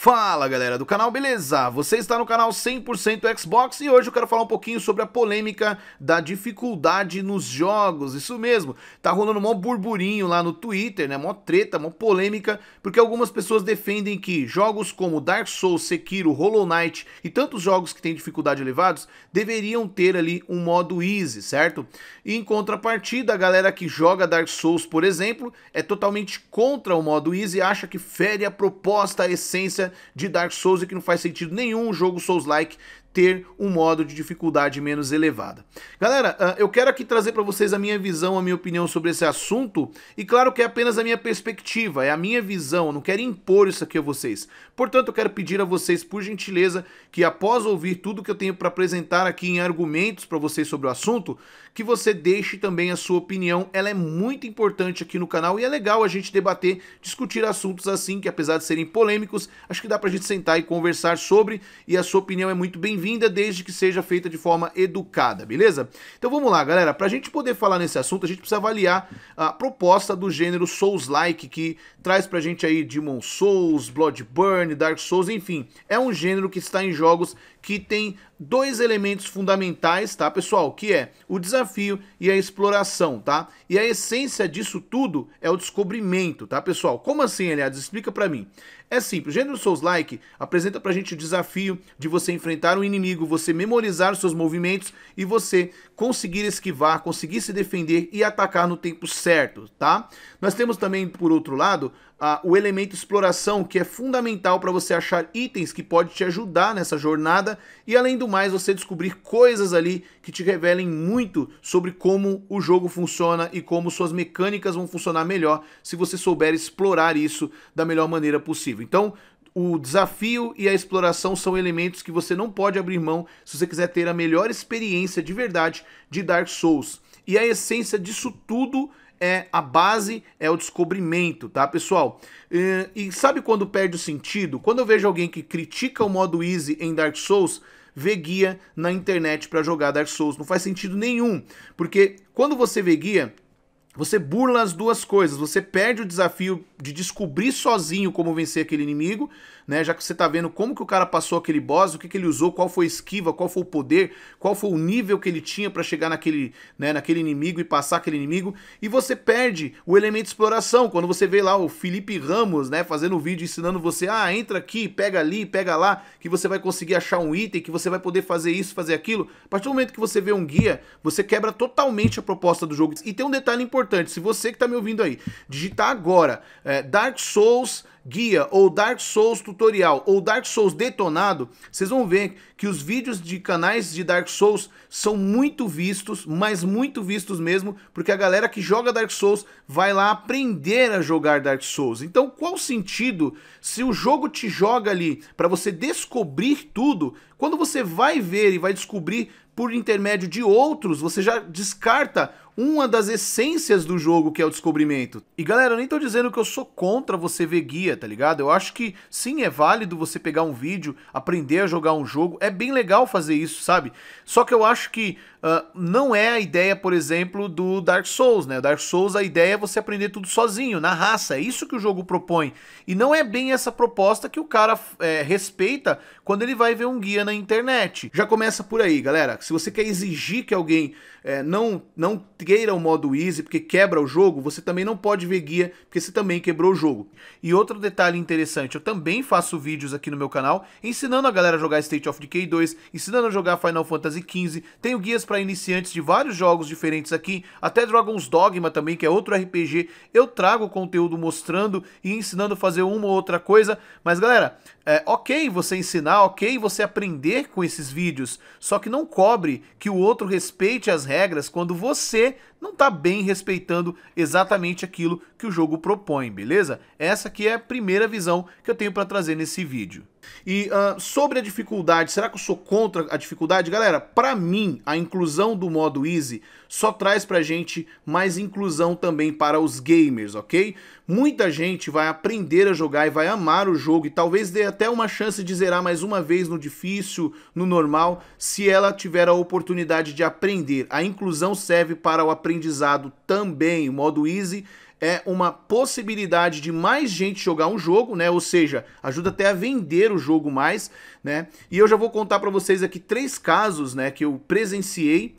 Fala galera do canal, beleza? Você está no canal 100% Xbox e hoje eu quero falar um pouquinho sobre a polêmica da dificuldade nos jogos, isso mesmo, tá rolando mó burburinho lá no Twitter, né, mó treta, mó polêmica, porque algumas pessoas defendem que jogos como Dark Souls, Sekiro, Hollow Knight e tantos jogos que têm dificuldade elevados deveriam ter ali um modo easy, certo? E em contrapartida, a galera que joga Dark Souls, por exemplo, é totalmente contra o modo easy, acha que fere a proposta, a essência de Dark Souls e que não faz sentido nenhum jogo Souls-like ter um modo de dificuldade menos elevada. Galera, ah, eu quero aqui trazer para vocês a minha visão, a minha opinião sobre esse assunto, e claro que é apenas a minha perspectiva, é a minha visão, eu não quero impor isso aqui a vocês. Portanto, eu quero pedir a vocês, por gentileza, que após ouvir tudo que eu tenho para apresentar aqui em argumentos para vocês sobre o assunto, que você deixe também a sua opinião, ela é muito importante aqui no canal e é legal a gente debater, discutir assuntos assim, que apesar de serem polêmicos, acho que dá para a gente sentar e conversar sobre, e a sua opinião é muito bem-vinda bem-vinda, desde que seja feita de forma educada, beleza? Então vamos lá, galera. Para a gente poder falar nesse assunto, a gente precisa avaliar a proposta do gênero Souls-like, que traz para a gente aí Demon Souls, Bloodburn, Dark Souls, enfim. É um gênero que está em jogos que tem dois elementos fundamentais, tá, pessoal? Que é o desafio e a exploração, tá? E a essência disso tudo é o descobrimento, tá, pessoal? Como assim, aliás? Explica para mim. É simples. O gênero Souls-like apresenta pra gente o desafio de você enfrentar um inimigo, você memorizar seus movimentos e você conseguir esquivar, conseguir se defender e atacar no tempo certo, tá? Nós temos também, por outro lado, ah, o elemento exploração, que é fundamental para você achar itens que pode te ajudar nessa jornada e além do mais você descobrir coisas ali que te revelem muito sobre como o jogo funciona e como suas mecânicas vão funcionar melhor se você souber explorar isso da melhor maneira possível. Então, o desafio e a exploração são elementos que você não pode abrir mão se você quiser ter a melhor experiência de verdade de Dark Souls. E a essência disso tudo é a base, é o descobrimento, tá, pessoal? E, eh, e sabe quando perde o sentido? Quando eu vejo alguém que critica o modo easy em Dark Souls, vê guia na internet para jogar Dark Souls. Não faz sentido nenhum, porque quando você vê guia, você burla as duas coisas. Você perde o desafio de descobrir sozinho como vencer aquele inimigo, né? Já que você tá vendo como que o cara passou aquele boss, o que, que ele usou, qual foi a esquiva, qual foi o poder, qual foi o nível que ele tinha para chegar naquele, né, naquele inimigo e passar aquele inimigo. E você perde o elemento exploração. Quando você vê lá o Felipe Ramos, né, fazendo um vídeo ensinando você, ah, entra aqui, pega ali, pega lá, que você vai conseguir achar um item, que você vai poder fazer isso, fazer aquilo. A partir do momento que você vê um guia, você quebra totalmente a proposta do jogo. E tem um detalhe importante, se você que tá me ouvindo aí, digitar agora é, Dark Souls guia ou Dark Souls tutorial ou Dark Souls detonado, vocês vão ver que os vídeos de canais de Dark Souls são muito vistos, mas muito vistos mesmo, porque a galera que joga Dark Souls vai lá aprender a jogar Dark Souls. Então, qual sentido se o jogo te joga ali para você descobrir tudo? Quando você vai ver e vai descobrir por intermédio de outros, você já descarta uma das essências do jogo, que é o descobrimento. E galera, eu nem tô dizendo que eu sou contra você ver guia, tá ligado? Eu acho que sim, é válido você pegar um vídeo, aprender a jogar um jogo, é bem legal fazer isso, sabe? Só que eu acho que Uh, não é a ideia, por exemplo, do Dark Souls, né? O Dark Souls, a ideia é você aprender tudo sozinho, na raça. É isso que o jogo propõe. E não é bem essa proposta que o cara é, respeita quando ele vai ver um guia na internet. Já começa por aí, galera. Se você quer exigir que alguém é, não, não queira o modo easy porque quebra o jogo, você também não pode ver guia porque você também quebrou o jogo. E outro detalhe interessante, eu também faço vídeos aqui no meu canal ensinando a galera a jogar State of Decay 2, ensinando a jogar Final Fantasy XV, tenho guias para iniciantes de vários jogos diferentes aqui, até Dragon's Dogma também, que é outro RPG. Eu trago conteúdo mostrando e ensinando a fazer uma ou outra coisa, mas galera, é ok você ensinar, ok você aprender com esses vídeos, só que não cobre que o outro respeite as regras quando você não está bem respeitando exatamente aquilo que o jogo propõe, beleza? Essa aqui é a primeira visão que eu tenho para trazer nesse vídeo. E uh, sobre a dificuldade, será que eu sou contra a dificuldade? Galera, para mim, a inclusão do modo easy só traz pra gente mais inclusão também para os gamers, ok? Muita gente vai aprender a jogar e vai amar o jogo e talvez dê até uma chance de zerar mais uma vez no difícil, no normal, se ela tiver a oportunidade de aprender. A inclusão serve para o aprendizado também. O modo easy é uma possibilidade de mais gente jogar um jogo, né? Ou seja, ajuda até a vender o jogo mais, né? E eu já vou contar para vocês aqui três casos, né, que eu presenciei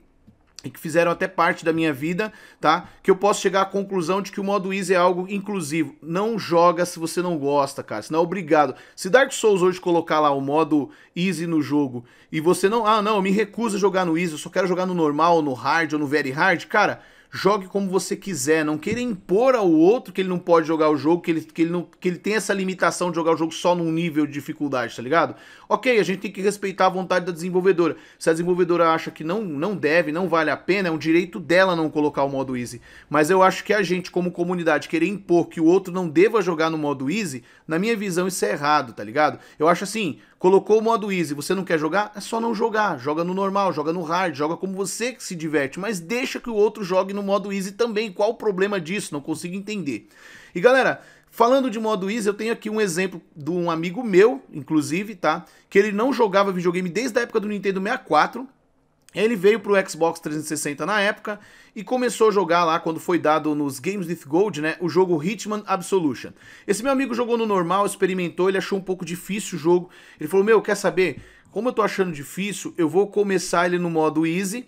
e que fizeram até parte da minha vida, tá? Que eu posso chegar à conclusão de que o modo easy é algo inclusivo. Não joga se você não gosta, cara. Senão é obrigado. Se Dark Souls hoje colocar lá o modo easy no jogo e você não, ah, não, eu me recuso a jogar no easy, eu só quero jogar no normal, no hard ou no very hard, cara, jogue como você quiser, não queira impor ao outro que ele não pode jogar o jogo, que ele, que ele, não, que ele tem essa limitação de jogar o jogo só num nível de dificuldade, tá ligado? Ok, a gente tem que respeitar a vontade da desenvolvedora. Se a desenvolvedora acha que não, não deve, não vale a pena, é um direito dela não colocar o modo easy. Mas eu acho que a gente, como comunidade, querer impor que o outro não deva jogar no modo easy, na minha visão isso é errado, tá ligado? Eu acho assim, colocou o modo easy, você não quer jogar? É só não jogar, joga no normal, joga no hard, joga como você que se diverte, mas deixa que o outro jogue no no modo easy também. Qual o problema disso? Não consigo entender. E galera, Falando de modo easy, eu tenho aqui um exemplo de um amigo meu, inclusive, tá? Que ele não jogava videogame desde a época do Nintendo 64. Ele veio pro Xbox 360 na época e começou a jogar lá quando foi dado nos Games with Gold, né? O jogo Hitman Absolution. Esse meu amigo jogou no normal, experimentou, ele achou um pouco difícil o jogo. Ele falou: Meu, quer saber? Como eu tô achando difícil, eu vou começar ele no modo easy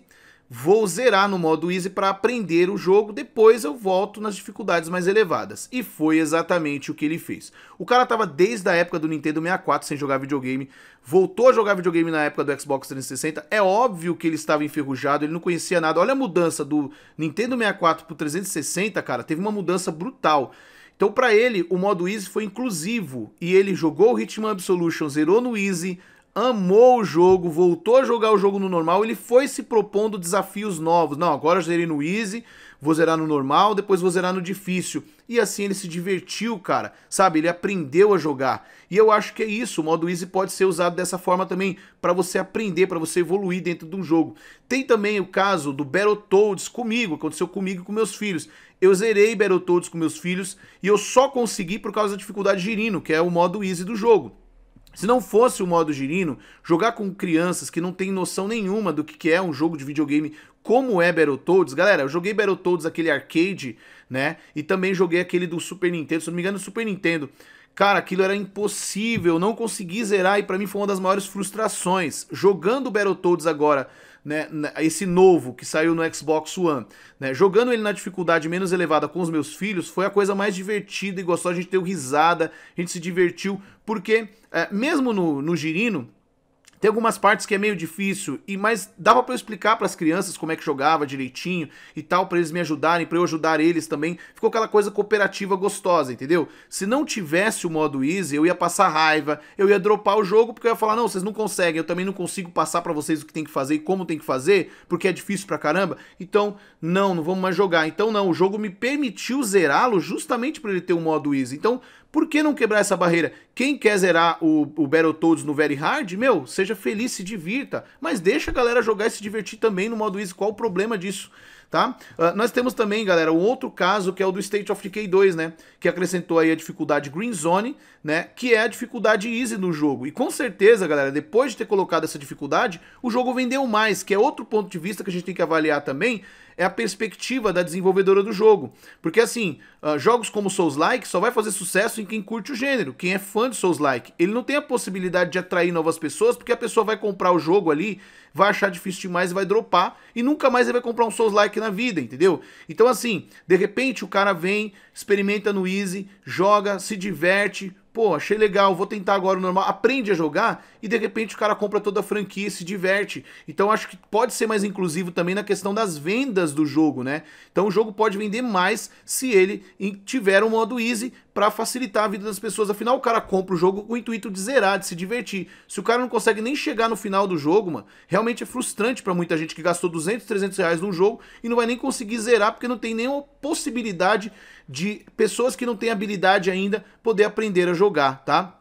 vou zerar no modo easy para aprender o jogo, depois eu volto nas dificuldades mais elevadas. E foi exatamente o que ele fez. O cara tava desde a época do Nintendo 64 sem jogar videogame, voltou a jogar videogame na época do Xbox 360. É óbvio que ele estava enferrujado, ele não conhecia nada. Olha a mudança do Nintendo 64 pro 360, cara, teve uma mudança brutal. Então, para ele, o modo Easy foi inclusivo e ele jogou o Hitman Absolution, zerou no Easy, amou o jogo, voltou a jogar o jogo no normal, ele foi se propondo desafios novos. Não, agora eu zerei no easy, vou zerar no normal, depois vou zerar no difícil. E assim ele se divertiu, cara. Sabe, ele aprendeu a jogar. E eu acho que é isso, o modo easy pode ser usado dessa forma também, para você aprender, para você evoluir dentro de um jogo. Tem também o caso do Battletoads comigo, aconteceu comigo e com meus filhos. Eu zerei Battletoads com meus filhos e eu só consegui por causa da dificuldade girino, que é o modo easy do jogo. Se não fosse o modo girino, jogar com crianças que não tem noção nenhuma do que é um jogo de videogame como é Battletoads, galera, eu joguei Battletoads, aquele arcade, né? E também joguei aquele do Super Nintendo, se não me engano, do Super Nintendo. Cara, aquilo era impossível, não consegui zerar e para mim foi uma das maiores frustrações. Jogando Battletoads agora né, esse novo que saiu no Xbox One, né, jogando ele na dificuldade menos elevada com os meus filhos, foi a coisa mais divertida e gostosa. A gente deu risada, a gente se divertiu, porque é, mesmo no, no Girino, tem algumas partes que é meio difícil, e mas dava para eu explicar para as crianças como é que jogava direitinho e tal, para eles me ajudarem, para eu ajudar eles também. Ficou aquela coisa cooperativa gostosa, entendeu? Se não tivesse o modo easy, eu ia passar raiva, eu ia dropar o jogo porque eu ia falar: "Não, vocês não conseguem, eu também não consigo passar para vocês o que tem que fazer e como tem que fazer, porque é difícil pra caramba". Então, não, não vamos mais jogar. Então não, o jogo me permitiu zerá-lo justamente para ele ter o um modo easy. Então, por que não quebrar essa barreira? Quem quer zerar o, o Battletoads no Very Hard, meu, seja feliz, se divirta. Mas deixa a galera jogar e se divertir também no modo easy. Qual o problema disso? Tá? Uh, nós temos também, galera, um outro caso que é o do State of Decay 2, né? Que acrescentou aí a dificuldade Green Zone, né? Que é a dificuldade easy no jogo. E com certeza, galera, depois de ter colocado essa dificuldade, o jogo vendeu mais, que é outro ponto de vista que a gente tem que avaliar também, é a perspectiva da desenvolvedora do jogo. Porque assim, uh, jogos como Souls-like só vai fazer sucesso em quem curte o gênero, quem é fã de Souls-like. Ele não tem a possibilidade de atrair novas pessoas, porque a pessoa vai comprar o jogo ali, vai achar difícil demais e vai dropar, e nunca mais ele vai comprar um Souls-like na vida, entendeu? Então assim, de repente o cara vem, experimenta no Easy, joga, se diverte, pô, achei legal, vou tentar agora o normal, aprende a jogar e de repente o cara compra toda a franquia e se diverte. Então acho que pode ser mais inclusivo também na questão das vendas do jogo, né? Então o jogo pode vender mais se ele tiver um modo easy para facilitar a vida das pessoas. Afinal, o cara compra o jogo com o intuito de zerar, de se divertir. Se o cara não consegue nem chegar no final do jogo, mano, realmente é frustrante para muita gente que gastou 200, 300 reais num jogo e não vai nem conseguir zerar porque não tem nenhuma possibilidade de pessoas que não têm habilidade ainda poder aprender a jogar, tá?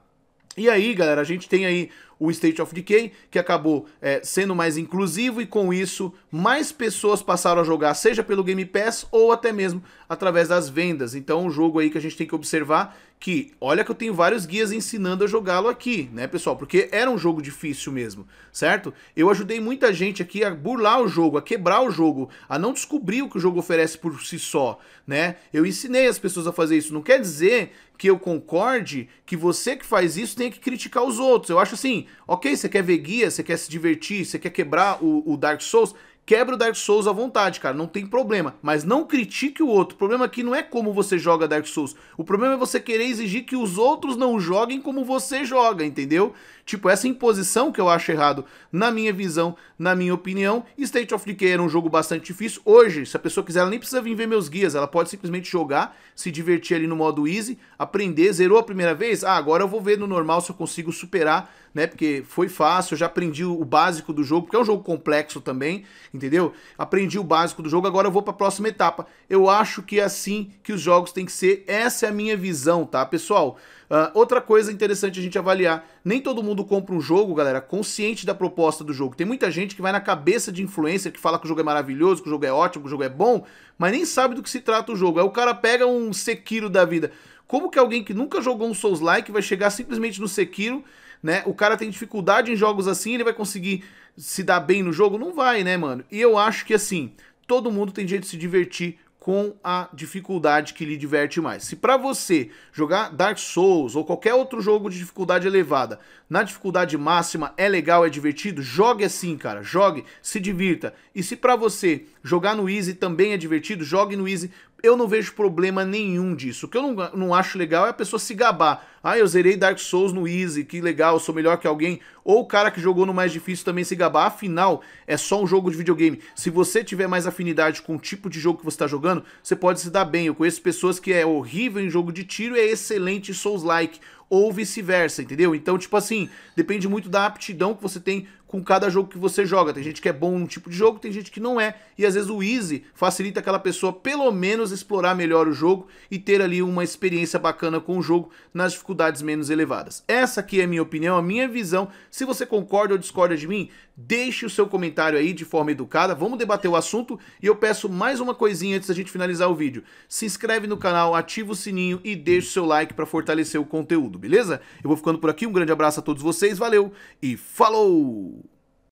E aí, galera, a gente tem aí o State of Decay, que acabou é, sendo mais inclusivo e com isso mais pessoas passaram a jogar, seja pelo Game Pass ou até mesmo através das vendas. Então, um jogo aí que a gente tem que observar que, olha que eu tenho vários guias ensinando a jogá-lo aqui, né, pessoal? Porque era um jogo difícil mesmo, certo? Eu ajudei muita gente aqui a burlar o jogo, a quebrar o jogo, a não descobrir o que o jogo oferece por si só, né? Eu ensinei as pessoas a fazer isso. Não quer dizer que eu concorde que você que faz isso tem que criticar os outros. Eu acho assim, Ok, você quer ver guia, você quer se divertir, você quer quebrar o, o Dark Souls, quebra o Dark Souls à vontade, cara, não tem problema. Mas não critique o outro. O problema aqui não é como você joga Dark Souls. O problema é você querer exigir que os outros não joguem como você joga, entendeu? Tipo, essa imposição que eu acho errado, na minha visão, na minha opinião. State of Decay era um jogo bastante difícil. Hoje, se a pessoa quiser, ela nem precisa vir ver meus guias. Ela pode simplesmente jogar, se divertir ali no modo easy, aprender. Zerou a primeira vez? Ah, agora eu vou ver no normal se eu consigo superar, né? Porque foi fácil, eu já aprendi o básico do jogo, porque é um jogo complexo também entendeu? Aprendi o básico do jogo, agora eu vou para a próxima etapa. Eu acho que é assim que os jogos têm que ser. Essa é a minha visão, tá, pessoal? Uh, outra coisa interessante a gente avaliar: nem todo mundo compra um jogo, galera, consciente da proposta do jogo. Tem muita gente que vai na cabeça de influencer, que fala que o jogo é maravilhoso, que o jogo é ótimo, que o jogo é bom, mas nem sabe do que se trata o jogo. Aí o cara pega um Sekiro da vida. Como que alguém que nunca jogou um Souls-like vai chegar simplesmente no Sekiro, né? O cara tem dificuldade em jogos assim, ele vai conseguir se dar bem no jogo? Não vai, né, mano? E eu acho que assim, todo mundo tem jeito de se divertir com a dificuldade que lhe diverte mais. Se para você jogar Dark Souls ou qualquer outro jogo de dificuldade elevada, na dificuldade máxima é legal, é divertido, jogue assim, cara, jogue, se divirta. E se para você jogar no easy também é divertido, jogue no easy, eu não vejo problema nenhum disso. O que eu não, não acho legal é a pessoa se gabar. Ah, eu zerei Dark Souls no Easy, que legal, sou melhor que alguém. Ou o cara que jogou no mais difícil também se gabar. Afinal, é só um jogo de videogame. Se você tiver mais afinidade com o tipo de jogo que você está jogando, você pode se dar bem. Eu conheço pessoas que é horrível em jogo de tiro e é excelente em Souls-like ou vice-versa, entendeu? Então, tipo assim, depende muito da aptidão que você tem com cada jogo que você joga. Tem gente que é bom num tipo de jogo, tem gente que não é. E às vezes o easy facilita aquela pessoa pelo menos explorar melhor o jogo e ter ali uma experiência bacana com o jogo nas dificuldades menos elevadas. Essa aqui é a minha opinião, a minha visão. Se você concorda ou discorda de mim, deixe o seu comentário aí de forma educada. Vamos debater o assunto e eu peço mais uma coisinha antes da gente finalizar o vídeo. Se inscreve no canal, ativa o sininho e deixa o seu like para fortalecer o conteúdo beleza? Eu vou ficando por aqui, um grande abraço a todos vocês, valeu e falou!